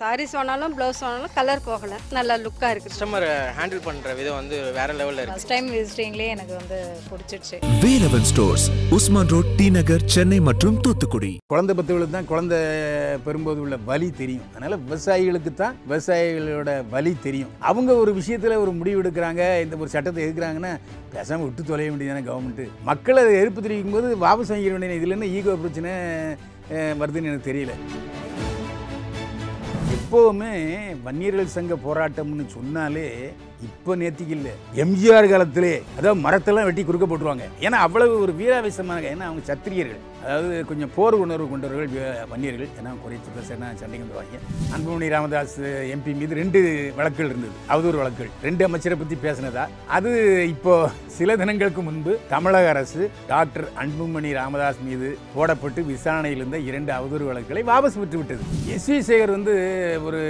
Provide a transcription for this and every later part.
சாரீஸ் வேணாலும் ப்ளவுஸ் வேணாலும் கலர் போகல நல்லா லுக்காக இருக்குது கஸ்டமர் ஹேண்டில் பண்ணுற விதம் வந்து வேற லெவலில் இருக்கு ஃபர்ஸ்ட் டைம் விசிட்டிங்லேயே எனக்கு வந்து பிடிச்சிடுச்சு Velavan stores Usman road T Nagar Chennai மற்றும் தூத்துக்குடி குழந்தை பத்துகளுக்கு தான் குழந்தை பெறும்போது உள்ள வலி தெரியும் அதனால விவசாயிகளுக்கு தான் விவசாயிகளோட வலி தெரியும் அவங்க ஒரு விஷயத்தில் ஒரு முடிவு எடுக்கிறாங்க இந்த ஒரு சட்டத்தை எதுக்குறாங்கன்னா பேசாமல் விட்டு தொலைய கவர்மெண்ட் கவர்மெண்ட்டு மக்களை எதிர்ப்பு தெரிவிக்கும் போது வாபஸ் வாங்கிட வேண்டிய இதுலேருந்து ஈகோ பிரச்சனை வருதுன்னு எனக்கு தெரியல எப்போவுமே வன்னியர்கள் சங்க போராட்டம்னு சொன்னாலே இப்போ நேத்திக்கு இல்லை எம்ஜிஆர் காலத்திலே அதாவது மரத்தெல்லாம் வெட்டி குறுக்க போட்டுருவாங்க ஏன்னா அவ்வளவு ஒரு வீராவேசமாக ஏன்னா அவங்க சத்திரியர்கள் அதாவது கொஞ்சம் போர் உணர்வு கொண்டவர்கள் வன்னியர்கள் ஏன்னா குறைச்சி பேச என்ன சண்டைக்கு வந்துருவாங்க அன்புமணி ராமதாஸ் எம்பி மீது ரெண்டு வழக்குகள் இருந்தது அவதூறு வழக்குகள் ரெண்டு அமைச்சரை பற்றி பேசினதா அது இப்போ சில தினங்களுக்கு முன்பு தமிழக அரசு டாக்டர் அன்புமணி ராமதாஸ் மீது போடப்பட்டு விசாரணையில் இருந்த இரண்டு அவதூறு வழக்குகளை வாபஸ் பெற்றுவிட்டது எஸ் வி சேகர் வந்து ஒரு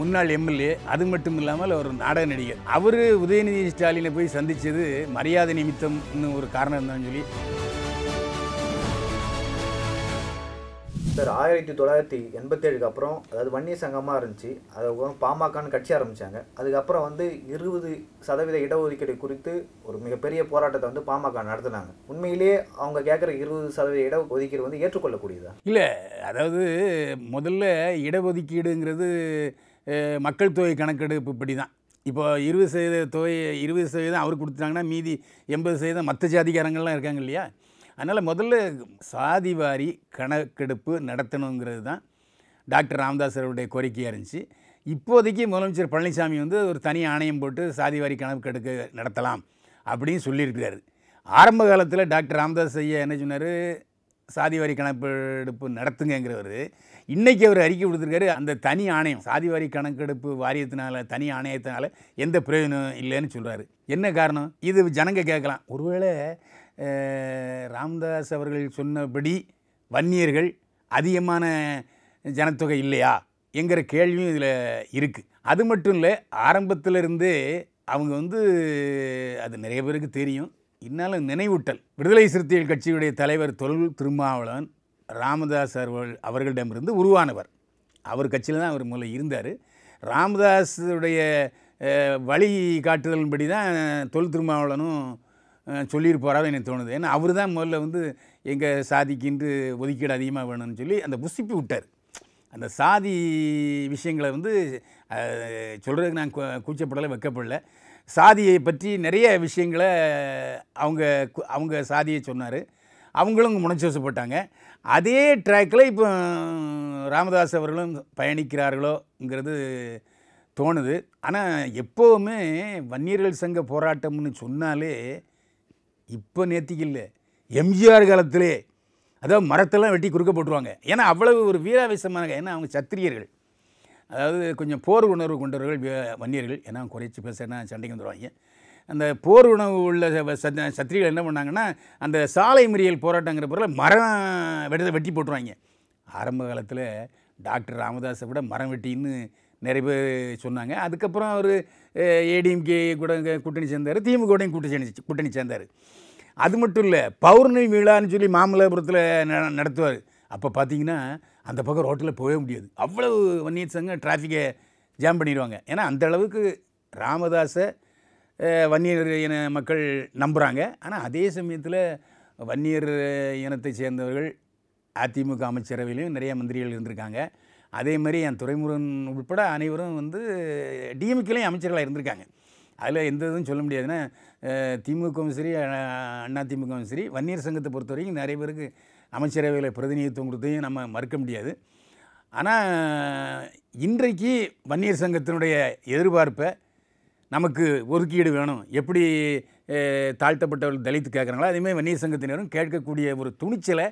முன்னாள் எம்எல்ஏ அது மட்டும் இல்லாமல் ஒரு நாடக நடிகர் அவர் உதயநிதி ஸ்டாலினை போய் சந்தித்தது மரியாதை நிமித்தம் ஒரு காரணம் இருந்தான்னு சொல்லி சார் ஆயிரத்தி தொள்ளாயிரத்தி எண்பத்தேழுக்கு அப்புறம் அதாவது வன்னிய சங்கமாக இருந்துச்சு அதுக்கப்புறம் பாமகன்னு கட்சி ஆரம்பித்தாங்க அதுக்கப்புறம் வந்து இருபது சதவீத இடஒதுக்கீடு குறித்து ஒரு மிகப்பெரிய போராட்டத்தை வந்து பாமக நடத்தினாங்க உண்மையிலே அவங்க கேட்குற இருபது சதவீத இடஒதுக்கீடு வந்து ஏற்றுக்கொள்ளக்கூடியதா இல்லை அதாவது முதல்ல இடஒதுக்கீடுங்கிறது மக்கள் தொகை கணக்கெடுப்பு இப்படி தான் இப்போ இருபது சதவீத தொகை இருபது சதவீதம் அவருக்கு கொடுத்துட்டாங்கன்னா மீதி எண்பது சதவீதம் மற்ற ஜாதிக்காரங்கள்லாம் இருக்காங்க இல்லையா அதனால் முதல்ல சாதி வாரி கணக்கெடுப்பு நடத்தணுங்கிறது தான் டாக்டர் ராமதாஸ் அவருடைய கோரிக்கையாக இருந்துச்சு இப்போதைக்கு முதலமைச்சர் பழனிசாமி வந்து ஒரு தனி ஆணையம் போட்டு சாதி வாரி கணக்கெடுக்க நடத்தலாம் அப்படின்னு சொல்லியிருக்கிறாரு ஆரம்ப காலத்தில் டாக்டர் ராமதாஸ் ஐயா என்ன சொன்னார் சாதி வாரி கணக்கெடுப்பு நடத்துங்கிறவர் இன்றைக்கி அவர் அறிக்கை கொடுத்துருக்காரு அந்த தனி ஆணையம் சாதிவாரி கணக்கெடுப்பு வாரியத்தினால தனி ஆணையத்தினால எந்த பிரயோஜனம் இல்லைன்னு சொல்கிறாரு என்ன காரணம் இது ஜனங்க கேட்கலாம் ஒருவேளை ராம்தாஸ் அவர்கள் சொன்னபடி வன்னியர்கள் அதிகமான ஜனத்தொகை இல்லையா என்கிற கேள்வியும் இதில் இருக்குது அது மட்டும் இல்லை ஆரம்பத்திலிருந்து அவங்க வந்து அது நிறைய பேருக்கு தெரியும் இன்னாலும் நினைவூட்டல் விடுதலை சிறுத்தைகள் கட்சியுடைய தலைவர் தொல் திருமாவளவன் ராமதாஸ் அவர்கள் அவர்களிடமிருந்து உருவானவர் அவர் கட்சியில் தான் அவர் முதல்ல இருந்தார் ராமதாஸுடைய வழி காட்டுதலின்படி தான் தொல் திருமாவளனும் சொல்லியிருப்பாராக எனக்கு தோணுது ஏன்னா அவர் தான் முதல்ல வந்து எங்கள் சாதிக்கின்று ஒதுக்கீடு அதிகமாக வேணும்னு சொல்லி அந்த புசிப்பி விட்டார் அந்த சாதி விஷயங்களை வந்து சொல்கிறதுக்கு நான் கூச்சப்படலை வைக்கப்படல சாதியை பற்றி நிறைய விஷயங்களை அவங்க அவங்க சாதியை சொன்னார் அவங்களும் முனைச்சோசப்பட்டாங்க அதே ட்ராக்கில் இப்போ ராமதாஸ் அவர்களும் பயணிக்கிறார்களோங்கிறது தோணுது ஆனால் எப்போவுமே வன்னியர்கள் சங்க போராட்டம்னு சொன்னாலே இப்போ நேற்றுக்கு இல்லை எம்ஜிஆர் காலத்திலே அதாவது மரத்தெல்லாம் வெட்டி குறுக்க போட்டுருவாங்க ஏன்னா அவ்வளவு ஒரு வீராவேசமான ஏன்னா அவங்க சத்திரியர்கள் அதாவது கொஞ்சம் போர் உணர்வு கொண்டவர்கள் வன்னியர்கள் ஏன்னா குறைச்சி என்ன சண்டைக்கு வந்துடுவாங்க அந்த போர் உணவு உள்ள சத்திரிகள் என்ன பண்ணாங்கன்னா அந்த சாலை மறியல் போராட்டங்கிற பொருளை மரம் வெட்டத்தை வெட்டி போட்டுருவாங்க ஆரம்ப காலத்தில் டாக்டர் ராமதாஸை விட மரம் வெட்டின்னு நிறைய பேர் சொன்னாங்க அதுக்கப்புறம் அவர் ஏடிஎம்கே கூட கூட்டணி சேர்ந்தார் திமுகோடையும் கூட்டணி கூட்டணி சேர்ந்தார் அது மட்டும் இல்லை பௌர்ணமி விழான்னு சொல்லி மாமல்லபுரத்தில் நடத்துவார் அப்போ பார்த்தீங்கன்னா அந்த பக்கம் ரோட்டில் போகவே முடியாது அவ்வளவு வன்னியர் சங்கம் டிராஃபிக்கை ஜாம் பண்ணிடுவாங்க ஏன்னா அந்த அளவுக்கு ராமதாஸை வன்னியர் இன மக்கள் நம்புகிறாங்க ஆனால் அதே சமயத்தில் வன்னியர் இனத்தை சேர்ந்தவர்கள் அதிமுக அமைச்சரவையிலையும் நிறைய மந்திரிகள் இருந்திருக்காங்க அதே மாதிரி என் துறைமுருகன் உட்பட அனைவரும் வந்து டிஎம்கேலையும் அமைச்சர்களாக இருந்திருக்காங்க அதில் எந்த இதுவும் சொல்ல முடியாதுன்னா திமுகவும் சரி அண்ணா திமுகவும் சரி வன்னியர் சங்கத்தை பொறுத்த வரைக்கும் நிறைய பேருக்கு அமைச்சரவையில் பிரதிநிதித்துவம் கொடுத்தையும் நம்ம மறுக்க முடியாது ஆனால் இன்றைக்கு வன்னியர் சங்கத்தினுடைய எதிர்பார்ப்பை நமக்கு ஒதுக்கீடு வேணும் எப்படி தாழ்த்தப்பட்டவர்கள் தலித்து கேட்குறாங்களோ அதேமாதிரி வன்னிய சங்கத்தினரும் கேட்கக்கூடிய ஒரு துணிச்சலை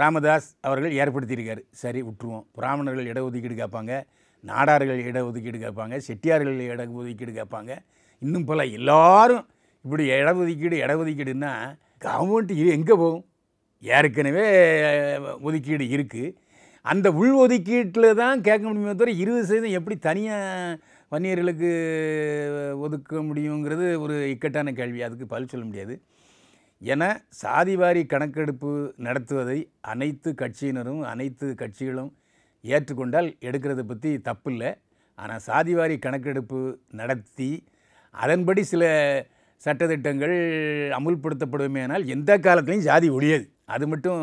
ராமதாஸ் அவர்கள் ஏற்படுத்தியிருக்கார் சரி விட்டுருவோம் பிராமணர்கள் இடஒதுக்கீடு கேட்பாங்க நாடார்கள் இடஒதுக்கீடு கேட்பாங்க செட்டியார்கள் இடஒதுக்கீடு கேட்பாங்க இன்னும் பல எல்லாரும் இப்படி இடஒதுக்கீடு இடஒதுக்கீடுன்னா கவர்மெண்ட் எங்கே போகும் ஏற்கனவே ஒதுக்கீடு இருக்குது அந்த உள்ஒதுக்கீட்டில் தான் கேட்க முடியுமே தவிர இருபது சதவீதம் எப்படி தனியாக வன்னியர்களுக்கு ஒதுக்க முடியுங்கிறது ஒரு இக்கட்டான கேள்வி அதுக்கு பதில் சொல்ல முடியாது என சாதிவாரி கணக்கெடுப்பு நடத்துவதை அனைத்து கட்சியினரும் அனைத்து கட்சிகளும் ஏற்றுக்கொண்டால் எடுக்கிறத பற்றி தப்பு இல்லை ஆனால் சாதிவாரி கணக்கெடுப்பு நடத்தி அதன்படி சில சட்டத்திட்டங்கள் அமுல்படுத்தப்படுமேனால் எந்த காலத்துலேயும் சாதி ஒழியாது அது மட்டும்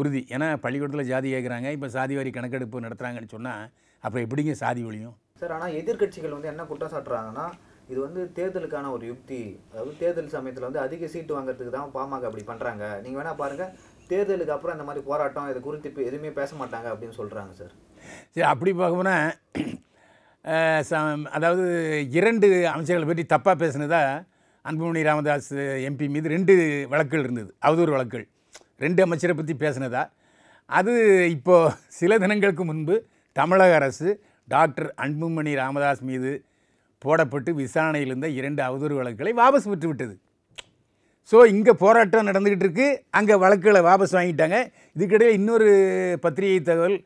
உறுதி ஏன்னா பள்ளிக்கூடத்தில் ஜாதி கேட்குறாங்க இப்போ சாதி வாரி கணக்கெடுப்பு நடத்துகிறாங்கன்னு சொன்னால் அப்புறம் எப்படிங்க சாதி ஒழியும் சார் ஆனால் எதிர்கட்சிகள் வந்து என்ன குற்றம் சாட்டுறாங்கன்னா இது வந்து தேர்தலுக்கான ஒரு யுக்தி அதாவது தேர்தல் சமயத்தில் வந்து அதிக சீட்டு வாங்குறதுக்கு தான் பாமக அப்படி பண்ணுறாங்க நீங்கள் வேணால் பாருங்கள் தேர்தலுக்கு அப்புறம் இந்த மாதிரி போராட்டம் இதை குறித்து இப்போ எதுவுமே பேச மாட்டாங்க அப்படின்னு சொல்கிறாங்க சார் சரி அப்படி பார்க்கணும்னா அதாவது இரண்டு அமைச்சர்களை பற்றி தப்பாக பேசினதாக அன்புமணி ராமதாஸ் எம்பி மீது ரெண்டு வழக்குகள் இருந்தது அவதூறு வழக்குகள் ரெண்டு அமைச்சரை பற்றி பேசினதா அது இப்போது சில தினங்களுக்கு முன்பு தமிழக அரசு டாக்டர் அன்புமணி ராமதாஸ் மீது போடப்பட்டு விசாரணையில் இருந்த இரண்டு அவதூறு வழக்குகளை வாபஸ் விட்டது ஸோ இங்கே போராட்டம் நடந்துக்கிட்டு இருக்குது அங்கே வழக்குகளை வாபஸ் வாங்கிட்டாங்க இதுக்கிடையே இன்னொரு பத்திரிகை தகவல்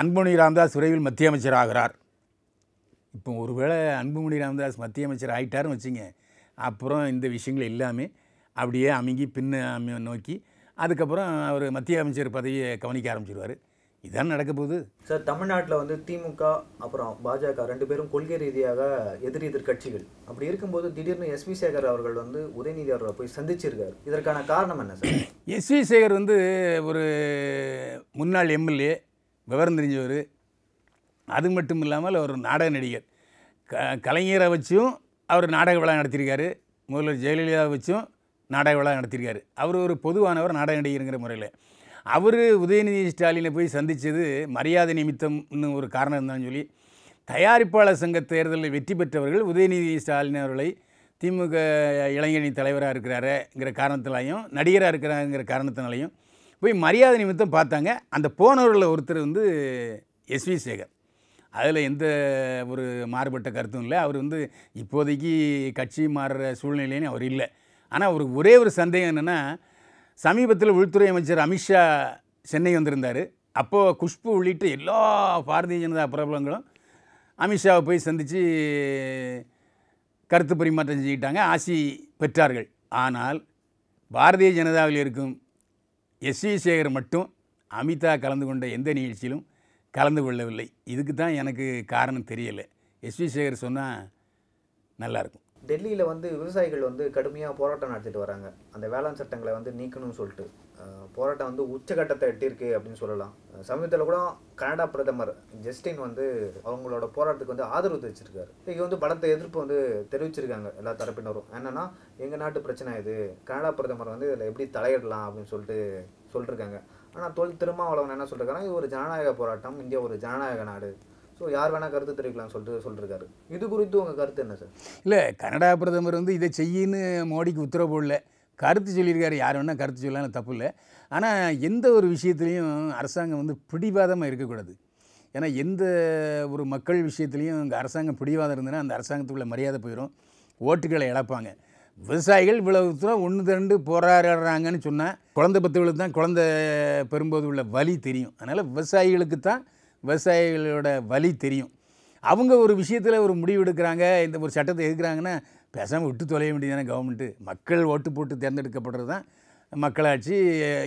அன்புமணி ராமதாஸ் விரைவில் மத்திய அமைச்சர் ஆகிறார் இப்போ ஒருவேளை அன்புமணி ராமதாஸ் மத்திய அமைச்சர் ஆகிட்டாருன்னு வச்சுங்க அப்புறம் இந்த விஷயங்கள் எல்லாமே அப்படியே அமைங்கி பின்ன நோக்கி அதுக்கப்புறம் அவர் மத்திய அமைச்சர் பதவியை கவனிக்க ஆரம்பிச்சிருவார் இதான் நடக்க போகுது சார் தமிழ்நாட்டில் வந்து திமுக அப்புறம் பாஜக ரெண்டு பேரும் கொள்கை ரீதியாக எதிர் எதிர்கட்சிகள் அப்படி இருக்கும்போது திடீர்னு எஸ் வி சேகர் அவர்கள் வந்து உதயநிதி அவர்களை போய் சந்திச்சிருக்கார் இதற்கான காரணம் என்ன சார் எஸ் வி சேகர் வந்து ஒரு முன்னாள் எம்எல்ஏ விவரம் தெரிஞ்சவர் அது மட்டும் இல்லாமல் ஒரு நாடக நடிகர் க கலைஞரை வச்சும் அவர் நாடக விழா நடத்தியிருக்காரு முதல்வர் ஜெயலலிதா வச்சும் நாடக விழா நடத்தியிருக்காரு அவர் ஒரு பொதுவானவர் நாடக நடிகருங்கிற முறையில் அவர் உதயநிதி ஸ்டாலினை போய் சந்தித்தது மரியாதை நிமித்தம்னு ஒரு காரணம் இருந்தாலும் சொல்லி தயாரிப்பாளர் சங்க தேர்தலில் வெற்றி பெற்றவர்கள் உதயநிதி ஸ்டாலின் அவர்களை திமுக இளைஞணி தலைவராக இருக்கிறாருங்கிற காரணத்தினாலையும் நடிகராக இருக்கிறாங்கிற காரணத்தினாலையும் போய் மரியாதை நிமித்தம் பார்த்தாங்க அந்த போனவர்களில் ஒருத்தர் வந்து எஸ் வி சேகர் அதில் எந்த ஒரு மாறுபட்ட கருத்தும் இல்லை அவர் வந்து இப்போதைக்கு கட்சி மாறுற சூழ்நிலைன்னு அவர் இல்லை ஆனால் ஒரு ஒரே ஒரு சந்தேகம் என்னென்னா சமீபத்தில் உள்துறை அமைச்சர் அமித்ஷா சென்னை வந்திருந்தார் அப்போது குஷ்பு உள்ளிட்ட எல்லா பாரதிய ஜனதா பிரபலங்களும் அமித்ஷாவை போய் சந்தித்து கருத்து பரிமாற்றம் செஞ்சுக்கிட்டாங்க ஆசி பெற்றார்கள் ஆனால் பாரதிய ஜனதாவில் இருக்கும் எஸ் வி சேகர் மட்டும் அமிதா கலந்து கொண்ட எந்த நிகழ்ச்சியிலும் கலந்து கொள்ளவில்லை இதுக்கு தான் எனக்கு காரணம் தெரியலை எஸ் வி சேகர் சொன்னால் நல்லாயிருக்கும் டெல்லியில் வந்து விவசாயிகள் வந்து கடுமையாக போராட்டம் நடத்திட்டு வராங்க அந்த வேளாண் சட்டங்களை வந்து நீக்கணும்னு சொல்லிட்டு போராட்டம் வந்து உச்சகட்டத்தை எட்டியிருக்கு அப்படின்னு சொல்லலாம் சமீபத்தில் கூட கனடா பிரதமர் ஜஸ்டின் வந்து அவங்களோட போராட்டத்துக்கு வந்து ஆதரவு தெரிவிச்சிருக்காரு இங்கே வந்து பலத்த எதிர்ப்பு வந்து தெரிவிச்சிருக்காங்க எல்லா தரப்பினரும் என்னன்னா எங்கள் நாட்டு பிரச்சனை இது கனடா பிரதமர் வந்து இதில் எப்படி தலையிடலாம் அப்படின்னு சொல்லிட்டு சொல்லியிருக்காங்க ஆனால் தொழில் திருமாவளவன் என்ன சொல்லியிருக்காங்கன்னா இது ஒரு ஜனநாயக போராட்டம் இந்தியா ஒரு ஜனநாயக நாடு ஸோ யார் வேணால் கருத்து தெரிவிக்கலாம் சொல்லிட்டு சொல்லியிருக்காரு இது குறித்து உங்கள் கருத்து என்ன சார் இல்லை கனடா பிரதமர் வந்து இதை செய்யின்னு மோடிக்கு உத்தரவு போடல கருத்து சொல்லியிருக்காரு யார் வேணால் கருத்து சொல்லலாம் தப்பு இல்லை ஆனால் எந்த ஒரு விஷயத்துலையும் அரசாங்கம் வந்து பிடிவாதமாக இருக்கக்கூடாது ஏன்னா எந்த ஒரு மக்கள் விஷயத்துலையும் இங்கே அரசாங்கம் பிடிவாதம் இருந்ததுன்னா அந்த அரசாங்கத்துக்குள்ளே மரியாதை போயிடும் ஓட்டுகளை இழப்பாங்க விவசாயிகள் இவ்வளவு தூரம் ஒன்று திரண்டு போராடுறாங்கன்னு சொன்னால் குழந்தை பத்துகளுக்கு தான் குழந்தை பெறும்போது உள்ள வலி தெரியும் அதனால் விவசாயிகளுக்கு தான் விவசாயிகளோட வழி தெரியும் அவங்க ஒரு விஷயத்தில் ஒரு முடிவு எடுக்கிறாங்க இந்த ஒரு சட்டத்தை எதுக்குறாங்கன்னா பேசாமல் விட்டு தொலைய வேண்டியதான கவர்மெண்ட்டு மக்கள் ஓட்டு போட்டு தேர்ந்தெடுக்கப்படுறது தான் மக்களாட்சி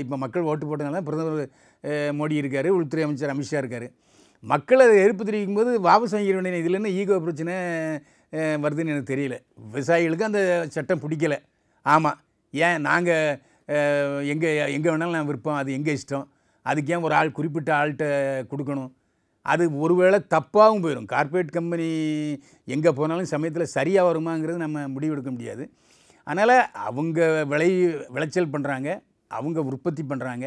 இப்போ மக்கள் ஓட்டு போட்டதுனால பிரதமர் மோடி இருக்கார் உள்துறை அமைச்சர் அமித்ஷா இருக்கார் மக்கள் அதை எதிர்ப்பு தெரிவிக்கும் போது வாபஸ் வாங்கிட வேண்டிய இதில் என்ன ஈகோ பிரச்சனை வருதுன்னு எனக்கு தெரியல விவசாயிகளுக்கு அந்த சட்டம் பிடிக்கலை ஆமாம் ஏன் நாங்கள் எங்கே எங்கே வேணாலும் நான் விற்போம் அது எங்கள் இஷ்டம் அதுக்கு ஏன் ஒரு ஆள் குறிப்பிட்ட ஆள்கிட்ட கொடுக்கணும் அது ஒருவேளை தப்பாகவும் போயிடும் கார்ப்பரேட் கம்பெனி எங்கே போனாலும் சமயத்தில் சரியாக வருமாங்கிறது நம்ம முடிவெடுக்க முடியாது அதனால் அவங்க விளை விளைச்சல் பண்ணுறாங்க அவங்க உற்பத்தி பண்ணுறாங்க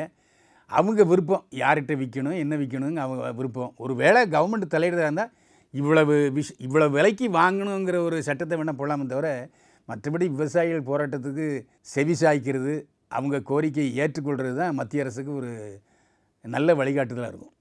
அவங்க விருப்பம் யார்கிட்ட விற்கணும் என்ன விற்கணுங்க அவங்க விருப்பம் ஒரு வேளை கவர்மெண்ட் தலையிடுறதா இருந்தால் இவ்வளவு விஷ் இவ்வளோ விலைக்கு வாங்கணுங்கிற ஒரு சட்டத்தை வேணால் போடலாமே தவிர மற்றபடி விவசாயிகள் போராட்டத்துக்கு செவி சாய்க்கிறது அவங்க கோரிக்கையை ஏற்றுக்கொள்கிறது தான் மத்திய அரசுக்கு ஒரு நல்ல வழிகாட்டுதலாக இருக்கும்